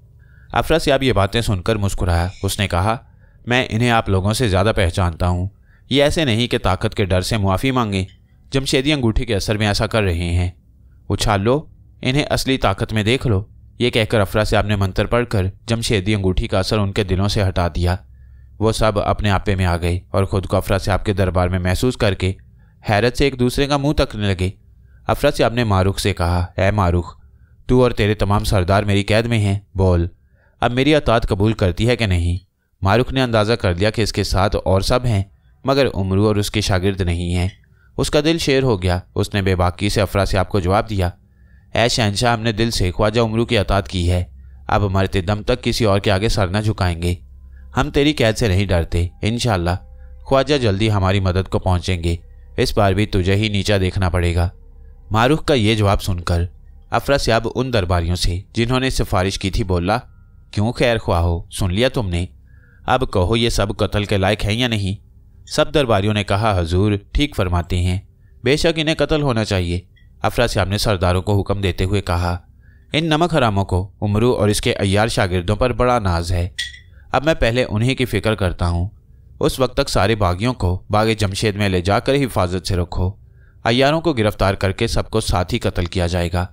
साहब ये बातें सुनकर मुस्कुराया उसने कहा मैं इन्हें आप लोगों से ज़्यादा पहचानता हूँ ये ऐसे नहीं कि ताकत के डर से मुआफ़ी मांगें जमशेदी अंगूठी के असर में ऐसा कर रहे हैं उछाल लो इन्हें असली ताकत में देख लो ये कहकर अफरा से आपने मंत्र पढ़कर जमशेदी अंगूठी का असर उनके दिलों से हटा दिया वो सब अपने आपे में आ गए और ख़ुद को अफरा से आपके दरबार में महसूस करके हैरत से एक दूसरे का मुंह तकने लगे अफरा से आपने मारूख से कहा ए मारूख तू और तेरे तमाम सरदार मेरी कैद में हैं बोल अब मेरी अतात कबूल करती है कि नहीं मारूख ने अंदाज़ा कर लिया कि इसके साथ और सब हैं मगर उमरू और उसके शागिर्द नहीं हैं उसका दिल शेर हो गया उसने बेबाकी से अफरा से आपको जवाब दिया ए शहनशाह हमने दिल से ख्वाजा उमरू की अतात की है अब मरते दम तक किसी और के आगे सर न झुकाएंगे हम तेरी कैद से नहीं डरते इन ख्वाजा जल्दी हमारी मदद को पहुँचेंगे इस बार भी तुझे ही नीचा देखना पड़ेगा मारूख का ये जवाब सुनकर अफरासयाब उन दरबारियों से जिन्होंने सिफारिश की थी बोला क्यों खैर ख्वाह हो सुन लिया तुमने अब कहो ये सब कत्ल के लायक हैं या नहीं सब दरबारियों ने कहा हजूर ठीक फरमाते हैं बेशक इन्हें कत्ल होना चाहिए अफरास्याब ने सरदारों को हुक्म देते हुए कहा इन नमक हरामों को उमरू और इसके अयार शागिर्दों पर बड़ा नाज है अब मैं पहले उन्हीं की फ़िक्र करता हूँ उस वक्त तक सारे बागियों को बागे जमशेद में ले जाकर हिफाजत से रखो अयारों को गिरफ्तार करके सबको साथ ही कत्ल किया जाएगा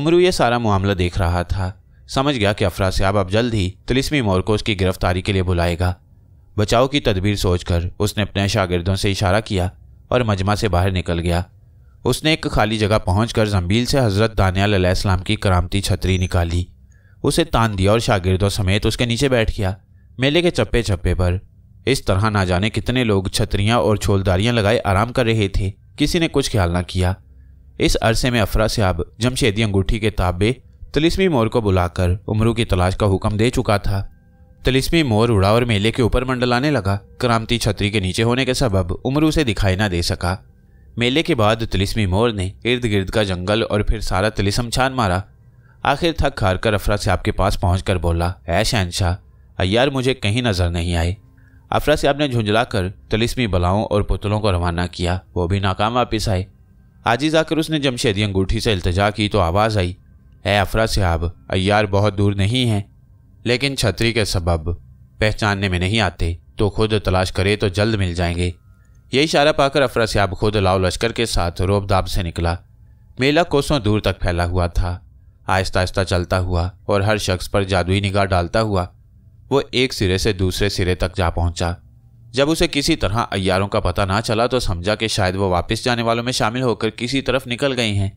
उमरू ये सारा मामला देख रहा था समझ गया कि अफरा सियाब अब जल्द ही तिलिस्मी मोर को उसकी गिरफ्तारी के लिए बुलाएगा बचाव की तदबीर सोचकर उसने अपने शागिर्दों से इशारा किया और मजमा से बाहर निकल गया उसने एक खाली जगह पहुंचकर जम्बील से हज़रत दानियालाम की करामती छतरी निकाली उसे तान दिया और शागिर्दों समेत उसके नीचे बैठ गया मेले के चप्पे चप्पे पर इस तरह ना जाने कितने लोग छतरियां और छोलदारियां लगाए आराम कर रहे थे किसी ने कुछ ख्याल ना किया इस अरसे में अफरा अब जमशेदी अंगूठी के ताबे तलिस्मी मोर को बुलाकर उमरू की तलाश का हुक्म दे चुका था तलिस्मी मोर उड़ा और मेले के ऊपर मंडलाने लगा क्रांति छतरी के नीचे होने के सबब उमरू से दिखाई ना दे सका मेले के बाद तलिस्मी मोर ने इर्द गिर्द का जंगल और फिर सारा तलिसम छान मारा आखिर थक हार कर अफरा से आपके पास पहुंच कर बोला ऐ शहनशाह अयार मुझे कहीं नजर नहीं आए अफरा साहब ने झुंझलाकर तलिस्मी बलाओं और पुतलों को रवाना किया वो भी नाकाम वापिस आए आजीज आकर उसने जमशेदी अंगूठी से अल्तजा की तो आवाज़ आई ए अफरा साहब अयार बहुत दूर नहीं हैं लेकिन छतरी के सबब पहचानने में नहीं आते तो खुद तलाश करे तो जल्द मिल जाएंगे ये इशारा पाकर अफरा सियाब खुद लाओ लश्कर के साथ रोबदाब से निकला मेला कोसों दूर तक फैला हुआ था आहिस्ता आहिस्ता चलता हुआ और हर शख्स पर जादुई निगाह डालता हुआ वो एक सिरे से दूसरे सिरे तक जा पहुंचा जब उसे किसी तरह अयारों का पता ना चला तो समझा कि शायद वो वापस जाने वालों में शामिल होकर किसी तरफ निकल गई हैं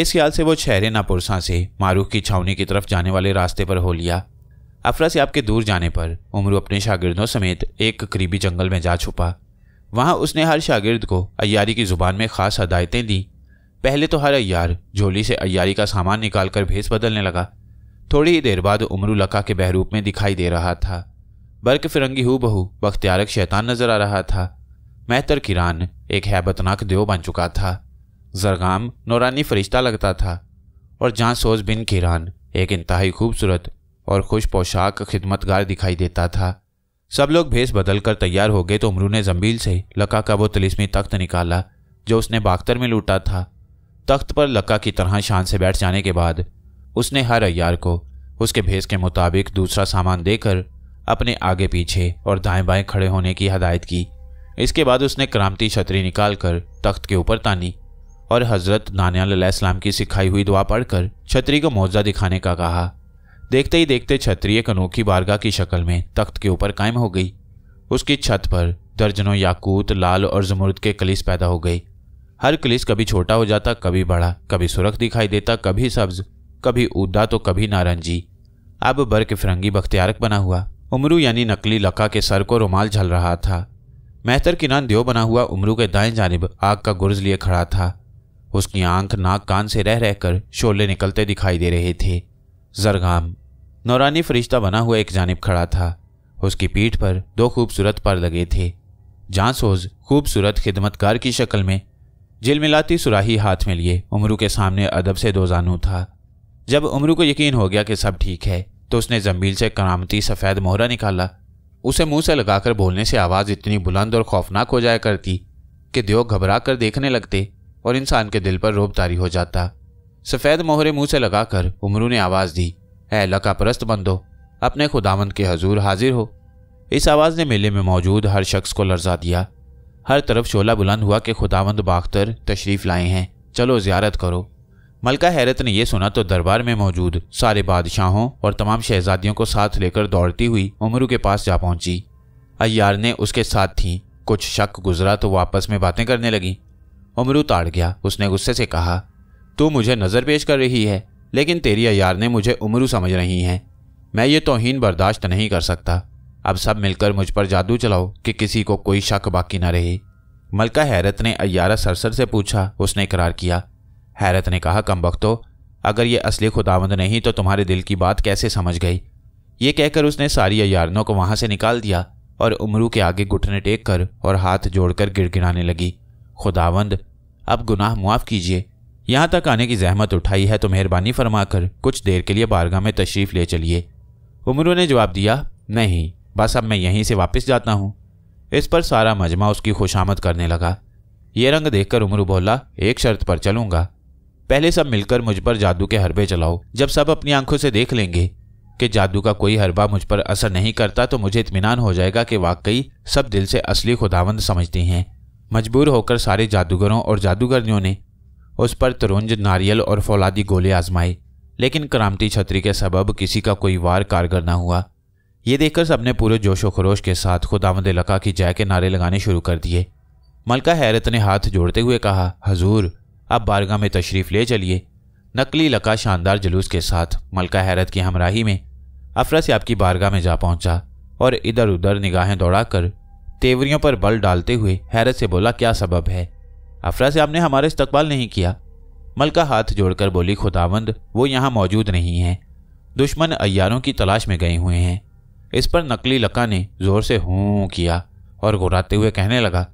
इस ख्याल से वो शहर नापुरसा से मारूख की छावनी की तरफ जाने वाले रास्ते पर हो लिया अफरा से आपके दूर जाने पर उमरू अपने शागिर्दों समेत एक करीबी जंगल में जा छुपा वहाँ उसने हर शागिर्द को अयारी की ज़ुबान में ख़ास हदायतें दी पहले तो हर अयार झोली से अयारी का सामान निकालकर भेस बदलने लगा थोड़ी ही देर बाद उमरू लका के बहरूप में दिखाई दे रहा था बर्क फिरंगी हु बहू बख्तियारक शैतान नजर आ रहा था मेहतर किरान एक हैबतनाक देव बन चुका था जरगाम नौरानी फरिश्ता लगता था और जांसोज बिन किरान एक इंतहाई खूबसूरत और खुश पोशाक खिदमतगार दिखाई देता था सब लोग भेस बदल कर तैयार हो गए तो उमरू ने जम्बील से लका का वो तलिस्मी तख्त निकाला जो उसने बाख्तर में लूटा था तख्त पर लका की तरह शान से बैठ जाने के बाद उसने हर अयार को उसके भेस के मुताबिक दूसरा सामान देकर अपने आगे पीछे और दाएं बाएं खड़े होने की हदायत की इसके बाद उसने क्रांति छतरी निकालकर तख्त के ऊपर तानी और हज़रत नान्यालाम की सिखाई हुई दुआ पढ़कर छतरी को मुआवजा दिखाने का कहा देखते ही देखते छतरी एक अनोखी बारगाह की शक्ल में तख्त के ऊपर कायम हो गई उसकी छत पर दर्जनों याकूत लाल और जमरूद के कलिस पैदा हो गई हर कलिस कभी छोटा हो जाता कभी बड़ा कभी सुरख दिखाई देता कभी सब्ज कभी उदा तो कभी नारंगी अब बर्क फिरंगी बख्तियारक बना हुआ उमरू यानी नकली लका के सर को रुमाल झल रहा था मेहतर किनान देव बना हुआ उमरू के दाएं जानब आग का गुर्ज लिए खड़ा था उसकी आंख नाक कान से रह रहकर शोले निकलते दिखाई दे रहे थे जरगाम नौरानी फरिश्ता बना हुआ एक जानब खड़ा था उसकी पीठ पर दो खूबसूरत पर लगे थे जांसोज खूबसूरत खिदमतकार की शक्ल में जिलमिलाती सुराही हाथ में लिए उमरू के सामने अदब से दो जानू था जब उमरू को यकीन हो गया कि सब ठीक है तो उसने जमील से करामती सफ़ेद मोहरा निकाला उसे मुंह से लगाकर बोलने से आवाज़ इतनी बुलंद और खौफनाक हो जाया करती कि देव घबरा कर देखने लगते और इंसान के दिल पर रोब तारी हो जाता सफ़ेद मोहरे मुंह से लगाकर उमरू ने आवाज़ दी है लका परस्त बंदो अपने खुदामंद के हजूर हाजिर हो इस आवाज़ ने मेले में मौजूद हर शख्स को लर्जा दिया हर तरफ शोला बुलंद हुआ कि खुदावंद बाख्तर तशरीफ़ लाए हैं चलो ज्यारत करो मलका हैरत ने यह सुना तो दरबार में मौजूद सारे बादशाहों और तमाम शहजादियों को साथ लेकर दौड़ती हुई उमरू के पास जा पहुंची अयार ने उसके साथ थी कुछ शक गुजरा तो वापस आपस में बातें करने लगी उमरू ताड़ गया उसने गुस्से से कहा तू मुझे नज़र पेश कर रही है लेकिन तेरी अयार ने मुझे उमरू समझ रही हैं मैं ये तोहन बर्दाश्त नहीं कर सकता अब सब मिलकर मुझ पर जादू चलाओ कि किसी को कोई शक बाकी न रहे मलका हैरत ने अयारा सरसर से पूछा उसने इकरार किया हैरत ने कहा कम वक्तो तो। अगर ये असली खुदावंद नहीं तो तुम्हारे दिल की बात कैसे समझ गई ये कहकर उसने सारी अयारनों को वहाँ से निकाल दिया और उमरू के आगे घुटने टेक कर और हाथ जोड़कर गिड़गिड़ाने लगी खुदावंद अब गुनाह मुआफ़ कीजिए यहाँ तक आने की जहमत उठाई है तो मेहरबानी फरमाकर कुछ देर के लिए बारगाह में तशरीफ़ ले चलिए उमरू ने जवाब दिया नहीं बस अब मैं यहीं से वापस जाता हूँ इस पर सारा मजमा उसकी खुशामद करने लगा ये रंग देखकर उमरू बोला एक शर्त पर चलूँगा पहले सब मिलकर मुझ पर जादू के हरबे चलाओ जब सब अपनी आंखों से देख लेंगे कि जादू का कोई हरबा मुझ पर असर नहीं करता तो मुझे इतमान हो जाएगा कि वाकई सब दिल से असली खुदावंद समझती हैं मजबूर होकर सारे जादूगरों और जादूगरनियों ने उस पर तरुंज नारियल और फौलादी गोले आजमाए लेकिन करामती छतरी के सबब किसी का कोई वार कारगर ना हुआ ये देखकर सबने पूरे जोश खरोश के साथ खुदामद लका की जय के नारे लगाने शुरू कर दिए मलका हैरत ने हाथ जोड़ते हुए कहा हजूर अब बारगाह में तशरीफ़ ले चलिए नकली लका शानदार जुलूस के साथ मलका हैरत की हमराही में से आपकी बारगाह में जा पहुंचा और इधर उधर निगाहें दौड़ाकर तेवरियों पर बल डालते हुए हैरत से बोला क्या सबब है अफरा से ने हमारा इस्तकबाल नहीं किया मलका हाथ जोड़कर बोली खुदावंद वो यहाँ मौजूद नहीं हैं दुश्मन अयारों की तलाश में गए हुए हैं इस पर नकली लका ने ज़ोर से हूँ किया और घुराते हुए कहने लगा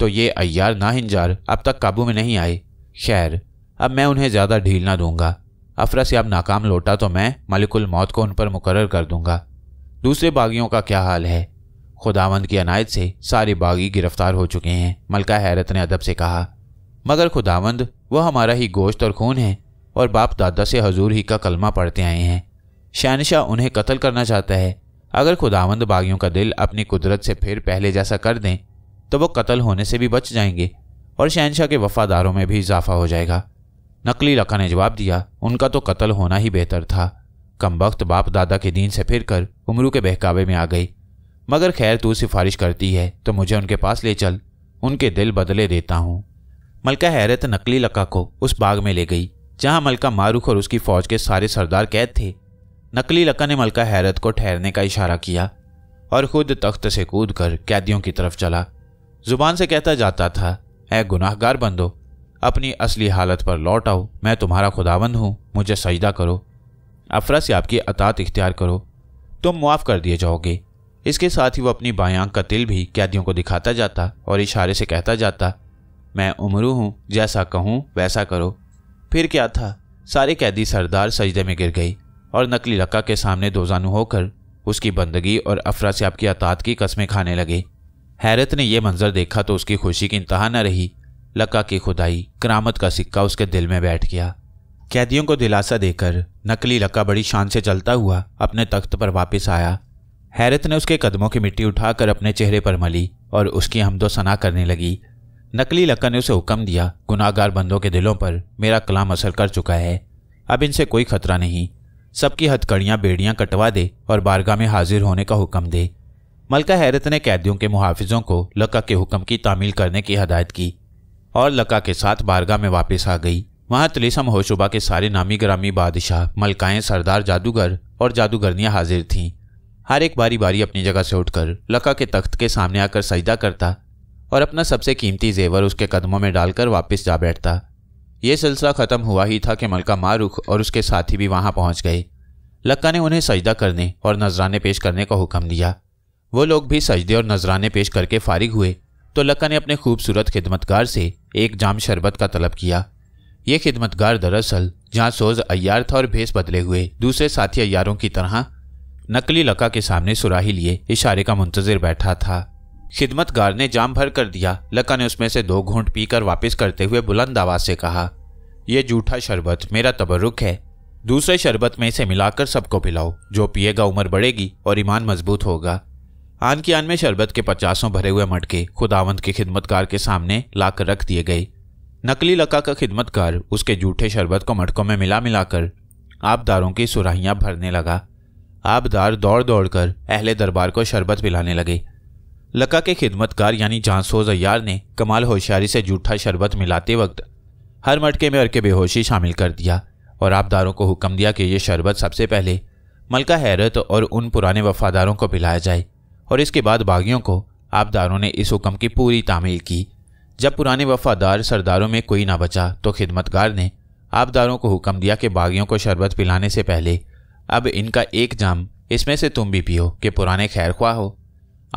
तो ये अयार ना हिंजार अब तक काबू में नहीं आए खैर अब मैं उन्हें ज़्यादा ढील ना दूंगा अब नाकाम लौटा तो मैं मलिकुल मौत को उन पर मुकर कर दूंगा दूसरे बागियों का क्या हाल है खुदावंद की अनायत से सारे बागी गिरफ्तार हो चुके हैं मलका हैरत ने अदब से कहा मगर खुदावंद वह हमारा ही गोश्त और खून है और बाप दादा से हजूर ही का कलमा पढ़ते आए हैं शहनशाह उन्हें कत्ल करना चाहता है अगर खुदावंद बागियों का दिल अपनी कुदरत से फिर पहले जैसा कर दें तो वो कत्ल होने से भी बच जाएंगे और शहनशाह के वफादारों में भी इजाफा हो जाएगा नकली लका ने जवाब दिया उनका तो कत्ल होना ही बेहतर था कम वक्त बाप दादा के दीन से फिर कर उमरू के बहकावे में आ गई मगर खैर तू सिफारिश करती है तो मुझे उनके पास ले चल उनके दिल बदले देता हूँ मलका हैरत नकली लका को उस बाग में ले गई जहाँ मलका मारूख और उसकी फौज के सारे सरदार कैद थे नकली लका ने मलका हैरत को ठहरने का इशारा किया और खुद तख्त से कूद कर कैदियों की तरफ चला जुबान से कहता जाता था ए गुनाहगार बंदो अपनी असली हालत पर लौट आओ मैं तुम्हारा खुदाबंद हूँ मुझे सजदा करो अफरा से आपकी अतात इख्तियार करो तुम मुआफ़ कर दिए जाओगे इसके साथ ही वो अपनी बाएँ आँख का तिल भी कैदियों को दिखाता जाता और इशारे से कहता जाता मैं उमरू हूँ जैसा कहूँ वैसा करो फिर क्या था सारे कैदी सरदार सजदे में गिर गई और नकली लक्का के सामने दोजानु होकर उसकी बंदगी और अफरा से आपकी अतात की कस्में खाने लगे हैरत ने यह मंजर देखा तो उसकी खुशी की इंतहा न रही लक्का की खुदाई करामत का सिक्का उसके दिल में बैठ गया कैदियों को दिलासा देकर नकली लक्का बड़ी शान से चलता हुआ अपने तख्त पर वापस आया हैरत ने उसके कदमों की मिट्टी उठाकर अपने चेहरे पर मली और उसकी हमदोसना करने लगी नकली लक्का ने उसे हुक्म दिया गुनाहगार बंदों के दिलों पर मेरा कलाम असर कर चुका है अब इनसे कोई खतरा नहीं सबकी हथकड़ियाँ बेड़ियाँ कटवा दे और बारगाह में हाजिर होने का हुक्म दे मलका हैरत ने कैदियों के मुहाफिजों को लका के हुक्म की तामील करने की हदायत की और लका के साथ बारगाह में वापस आ गई वहाँ तलिसम होशुबा के सारे नामी ग्रामी बादशाह मलकाएं सरदार जादूगर और जादूगरनियाँ हाजिर थीं हर एक बारी बारी अपनी जगह से उठकर लका के तख्त के सामने आकर सजदा करता और अपना सबसे कीमती जेवर उसके कदमों में डालकर वापस जा बैठता ये सिलसिला ख़त्म हुआ ही था कि मलका मारुख और उसके साथी भी वहाँ पहुँच गए लक्का ने उन्हें सजदा करने और नजराने पेश करने का हुक्म दिया वो लोग भी सजदे और नजराने पेश करके फारिग हुए तो लक्का ने अपने खूबसूरत खिदमतगार से एक जाम शरबत का तलब किया ये खिदमतगार दरअसल जहाँ सोज अयार था और भेस बदले हुए दूसरे साथी अयारों की तरह नकली लका के सामने सुराही लिए इशारे का मुंतजर बैठा था खिदमतगार ने जाम भर कर दिया लका ने उसमें से दो घूंट पीकर वापस करते हुए बुलंद आवाज से कहा यह जूठा शरबत मेरा तबरुक है दूसरे शरबत में इसे मिलाकर सबको पिलाओ जो पिएगा उम्र बढ़ेगी और ईमान मजबूत होगा आन की आन में शरबत के पचासों भरे हुए मटके खुदावंत के खिदमतकार के सामने लाकर रख दिए गए नकली लका का खिदमतकार उसके जूठे शरबत को मटकों में मिला मिलाकर आबदारों की सुराहियाँ भरने लगा आबदार दौड़ दौड़ कर अहले दरबार को शरबत पिलाने लगे लका के खिदमतकार यानी जानसोज अयार ने कमाल होशियारी से जूठा शरबत मिलाते वक्त हर मटके में अरके बेहोशी शामिल कर दिया और आबदारों को हुक्म दिया कि यह शरबत सबसे पहले मलका हैरत और उन पुराने वफादारों को पिलाया जाए और इसके बाद बागियों को आबदारों ने इस हुक्म की पूरी तामील की जब पुराने वफादार सरदारों में कोई ना बचा तो खिदमतगार ने आबदारों को हुक्म दिया कि बागियों को शरबत पिलाने से पहले अब इनका एक जाम इसमें से तुम भी पियो कि पुराने खैर ख्वाह हो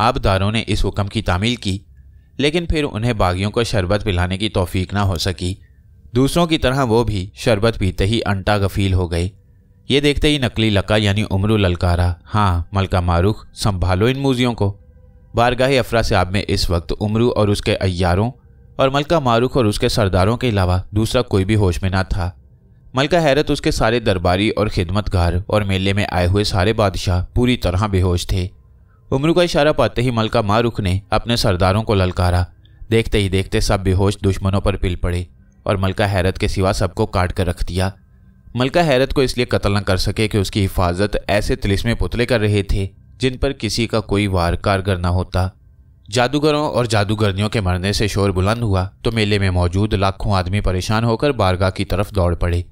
आबदारों ने इस हुक्म की तामील की लेकिन फिर उन्हें बागियों को शरबत पिलाने की तोफीक ना हो सकी दूसरों की तरह वो भी शरबत पीते ही अंटा गफील हो गए ये देखते ही नकली लका यानी उमरू ललकारा हाँ मलका मारूख संभालो इन मूजियों को बारगाह अफरा से आप में इस वक्त उमरू और उसके अयारों और मलका मारूख और उसके सरदारों के अलावा दूसरा कोई भी होश में ना था मलका हैरत उसके सारे दरबारी और खिदमतगार और मेले में आए हुए सारे बादशाह पूरी तरह बेहोश थे उमरू का इशारा पाते ही मलका मारूख ने अपने सरदारों को ललकारा देखते ही देखते सब बेहोश दुश्मनों पर पिल पड़े और मलका हैरत के सिवा सबको काट कर रख दिया मलका हैरत को इसलिए कत्ल न कर सके कि उसकी हिफाजत ऐसे तिलिस्मे पुतले कर रहे थे जिन पर किसी का कोई वार कारगर न होता जादूगरों और जादूगरनियों के मरने से शोर बुलंद हुआ तो मेले में मौजूद लाखों आदमी परेशान होकर बारगाह की तरफ दौड़ पड़े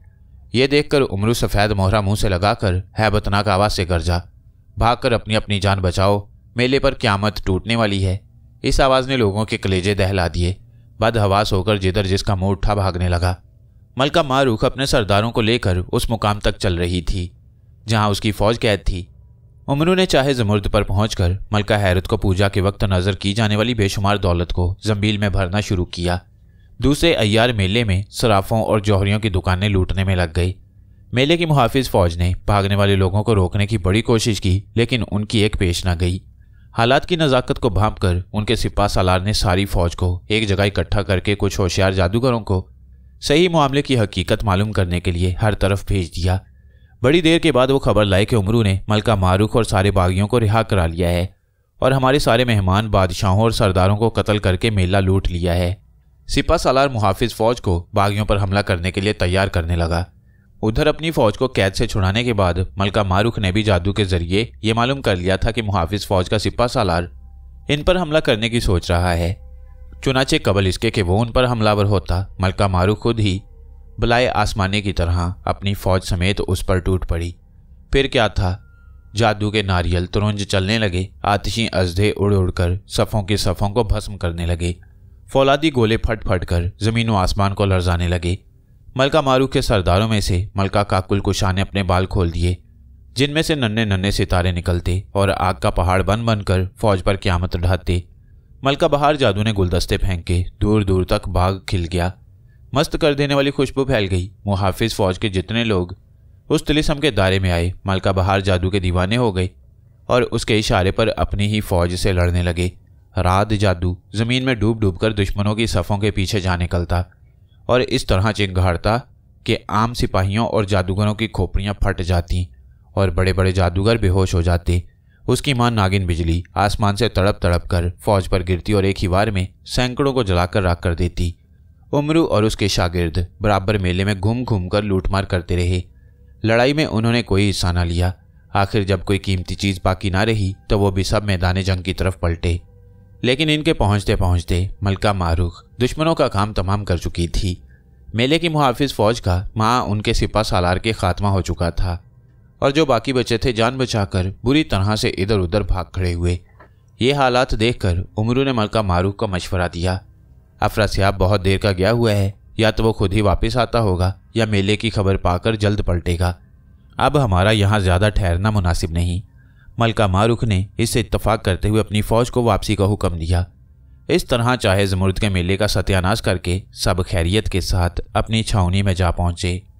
ये देखकर उमरू सफ़ेद मोहरा मुंह से लगाकर हैबतनाक आवाज़ से भाग भागकर अपनी अपनी जान बचाओ मेले पर क्यामत टूटने वाली है इस आवाज़ ने लोगों के कलेजे दहला दिए बदहवास होकर जिधर जिसका मुंह उठा भागने लगा मलका मारूख अपने सरदारों को लेकर उस मुकाम तक चल रही थी जहां उसकी फौज कैद थी उमरू ने चाहे जमुर्द पर पहुंचकर मलका हैरत को पूजा के वक्त नजर की जाने वाली बेशुमार दौलत को जम्बील में भरना शुरू किया दूसरे अयार मेले में सराफों और जौहरियों की दुकानें लूटने में लग गई मेले की मुहाफिज फौज ने भागने वाले लोगों को रोकने की बड़ी कोशिश की लेकिन उनकी एक पेश न गई हालात की नज़ाकत को भांप कर उनके सिपा सालार ने सारी फौज को एक जगह इकट्ठा करके कुछ होशियार जादूगरों को सही मामले की हकीकत मालूम करने के लिए हर तरफ भेज दिया बड़ी देर के बाद वो खबर लाई कि उमरू ने मलका मारूख और सारे बागियों को रिहा करा लिया है और हमारे सारे मेहमान बादशाहों और सरदारों को कत्ल करके मेला लूट लिया है सिपा सालार मुहाफिज फौज को बागियों पर हमला करने के लिए तैयार करने लगा उधर अपनी फौज को कैद से छुड़ाने के बाद मलका मारूख ने भी जादू के जरिए ये मालूम कर लिया था कि मुहाफिज फौज का सिपा सालार इन पर हमला करने की सोच रहा है चुनाचे कबल इसके के वो उन पर हमलावर होता मलका मारू खुद ही बलाए आसमाने की तरह अपनी फौज समेत उस पर टूट पड़ी फिर क्या था जादू के नारियल तुरंज चलने लगे आतिशी अजधे उड़ उड़कर सफ़ों के सफ़ों को भस्म करने लगे फौलादी गोले फट फट कर ज़मीन व आसमान को लरजाने लगे मलका मारू के सरदारों में से मलका काकुल कुशा ने अपने बाल खोल दिए जिनमें से नन्हे नन्हे सितारे निकलते और आग का पहाड़ बन बनकर फौज पर क्यामत ढाते मलका बहार जादू ने गुलदस्ते फेंके दूर दूर तक बाग खिल गया मस्त कर देने वाली खुशबू फैल गई मुहाफिज फौज के जितने लोग उस तिलिसम के दायरे में आए मलका बहार जादू के दीवाने हो गए और उसके इशारे पर अपनी ही फौज से लड़ने लगे रात जादू ज़मीन में डूब डूब कर दुश्मनों की सफ़ों के पीछे जा निकलता और इस तरह चिंगाड़ता कि आम सिपाहियों और जादूगरों की खोपड़ियाँ फट जाती और बड़े बड़े जादूगर बेहोश हो जाते उसकी मां नागिन बिजली आसमान से तड़प तड़प कर फौज पर गिरती और एक ही बार में सैकड़ों को जलाकर राख कर देती उमरू और उसके शागिर्द बराबर मेले में घूम घूम कर लूटमार करते रहे लड़ाई में उन्होंने कोई हिस्सा ना लिया आखिर जब कोई कीमती चीज बाकी ना रही तो वो भी सब मैदान जंग की तरफ पलटे लेकिन इनके पहुंचते पहुंचते मलका मारूख दुश्मनों का काम तमाम कर चुकी थी मेले की मुहाफिज फौज का माँ उनके सिपा सालार के खात्मा हो चुका था और जो बाकी बचे थे जान बचाकर बुरी तरह से इधर उधर भाग खड़े हुए ये हालात देखकर उमरू ने मलका मारूफ का मशवरा दिया अफरा सियाब बहुत देर का गया हुआ है या तो वो खुद ही वापस आता होगा या मेले की खबर पाकर जल्द पलटेगा अब हमारा यहाँ ज़्यादा ठहरना मुनासिब नहीं मलका मारूख ने इससे इतफाक करते हुए अपनी फ़ौज को वापसी का हुक्म दिया इस तरह चाहे जमुर्द के मेले का सत्यानाश करके सब खैरियत के साथ अपनी छावनी में जा पहुँचे